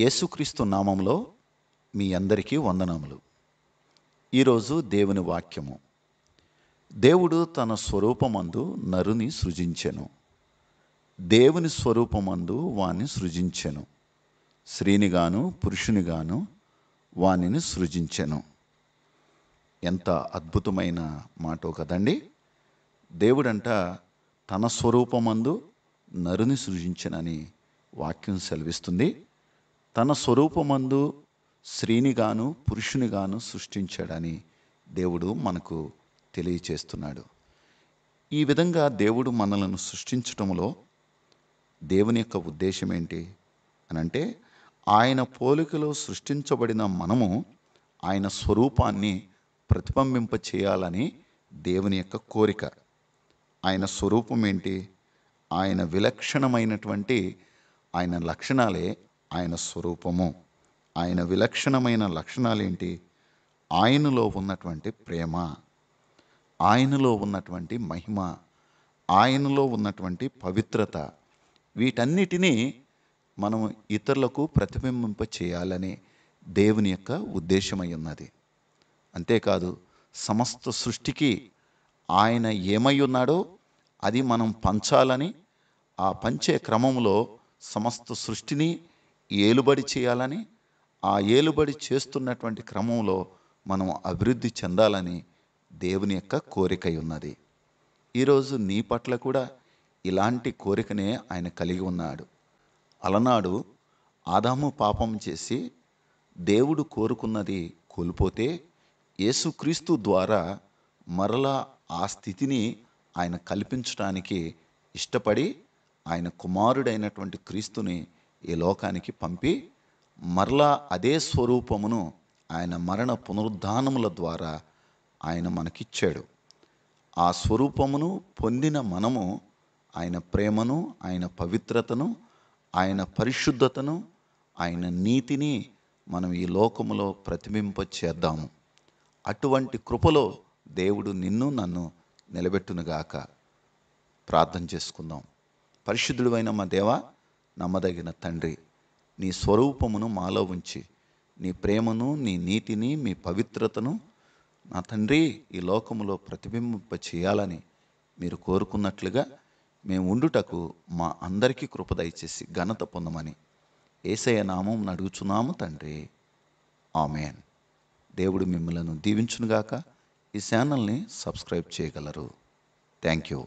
యేసుక్రీస్తు నామంలో మీ అందరికీ వందనములు ఈరోజు దేవుని వాక్యము దేవుడు తన స్వరూపమందు నరుని సృజించెను దేవుని స్వరూపమందు వాణ్ణి సృజించెను స్త్రీనిగాను పురుషునిగాను వానిని సృజించెను ఎంత అద్భుతమైన మాటో కదండి దేవుడంట తన స్వరూపమందు నరుని సృజించనని వాక్యం సెలవిస్తుంది తన స్వరూపమందు స్త్రీనిగాను పురుషునిగాను సృష్టించాడని దేవుడు మనకు తెలియచేస్తున్నాడు ఈ విధంగా దేవుడు మనలను సృష్టించటంలో దేవుని యొక్క ఉద్దేశం ఏంటి అనంటే ఆయన పోలికలో సృష్టించబడిన మనము ఆయన స్వరూపాన్ని ప్రతిబింబింప చేయాలని దేవుని యొక్క కోరిక ఆయన స్వరూపం ఏంటి ఆయన విలక్షణమైనటువంటి ఆయన లక్షణాలే ఆయన స్వరూపము ఆయన విలక్షణమైన లక్షణాలేంటి ఆయనలో ఉన్నటువంటి ప్రేమ ఆయనలో ఉన్నటువంటి మహిమ ఆయనలో ఉన్నటువంటి పవిత్రత వీటన్నిటినీ మనం ఇతరులకు ప్రతిబింబింప చేయాలని దేవుని యొక్క ఉద్దేశమై ఉన్నది అంతేకాదు సమస్త సృష్టికి ఆయన ఏమై ఉన్నాడో అది మనం పంచాలని ఆ పంచే క్రమంలో సమస్త సృష్టిని ఏలుబడి చేయాలని ఆ ఏలుబడి చేస్తున్నటువంటి క్రమంలో మనం అభివృద్ధి చెందాలని దేవుని యొక్క కోరిక ఉన్నది ఈరోజు నీ పట్ల కూడా ఇలాంటి కోరికనే ఆయన కలిగి ఉన్నాడు అలనాడు ఆదాము పాపం చేసి దేవుడు కోరుకున్నది కోల్పోతే యేసుక్రీస్తు ద్వారా మరలా ఆ స్థితిని ఆయన కల్పించడానికి ఇష్టపడి ఆయన కుమారుడైనటువంటి క్రీస్తుని ఈ లోకానికి పంపి మరలా అదే స్వరూపమును ఆయన మరణ పునరుద్ధానముల ద్వారా ఆయన మనకిచ్చాడు ఆ స్వరూపమును పొందిన మనము ఆయన ప్రేమను ఆయన పవిత్రతను ఆయన పరిశుద్ధతను ఆయన నీతిని మనం ఈ లోకములో ప్రతిబింప చేద్దాము అటువంటి కృపలో దేవుడు నిన్ను నన్ను నిలబెట్టునుగాక ప్రార్థన చేసుకుందాం అయిన మా దేవా నమ్మదగిన తండ్రి నీ స్వరూపమును మాలో ఉంచి నీ ప్రేమను నీ నీతిని మీ పవిత్రతను నా తండ్రి ఈ లోకములో ప్రతిబింబింప చేయాలని మీరు కోరుకున్నట్లుగా మేము ఉండుటకు మా అందరికీ కృప దయచేసి ఘనత పొందమని ఏసయ నామం నడుగుచున్నాము తండ్రి ఆమెన్ దేవుడు మిమ్మలను దీవించునుగాక ఈ ఛానల్ని సబ్స్క్రైబ్ చేయగలరు థ్యాంక్ యూ